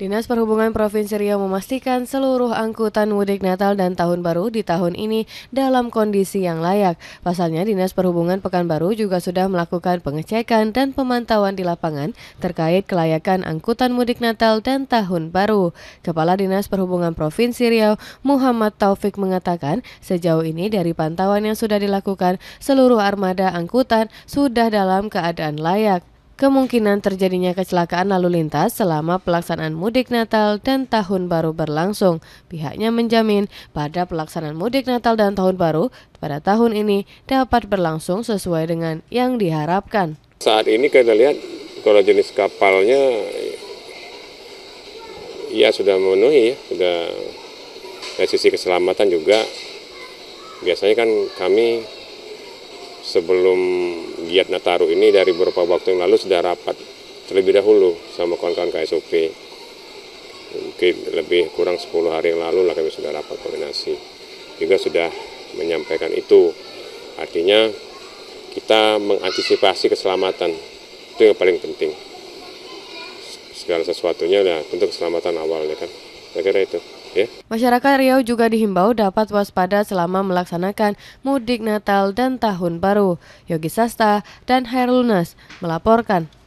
Dinas Perhubungan Provinsi Riau memastikan seluruh angkutan mudik Natal dan Tahun Baru di tahun ini dalam kondisi yang layak. Pasalnya, Dinas Perhubungan Pekanbaru juga sudah melakukan pengecekan dan pemantauan di lapangan terkait kelayakan angkutan mudik Natal dan Tahun Baru. Kepala Dinas Perhubungan Provinsi Riau, Muhammad Taufik mengatakan, sejauh ini dari pantauan yang sudah dilakukan, seluruh armada angkutan sudah dalam keadaan layak kemungkinan terjadinya kecelakaan lalu lintas selama pelaksanaan mudik Natal dan Tahun Baru berlangsung. Pihaknya menjamin pada pelaksanaan mudik Natal dan Tahun Baru pada tahun ini dapat berlangsung sesuai dengan yang diharapkan. Saat ini kita lihat kalau jenis kapalnya ya sudah memenuhi ya, sudah dari sisi keselamatan juga biasanya kan kami sebelum giat Nataru ini dari beberapa waktu yang lalu sudah rapat terlebih dahulu sama kawan-kawan KSOP. Mungkin lebih kurang 10 hari yang lalu lah kami sudah rapat koordinasi. Juga sudah menyampaikan itu. Artinya kita mengantisipasi keselamatan. Itu yang paling penting. Segala sesuatunya ya untuk keselamatan awalnya kan. Saya itu. Ya. Masyarakat Riau juga dihimbau dapat waspada selama melaksanakan mudik Natal dan Tahun Baru. Yogi Sasta dan Hairlunas melaporkan.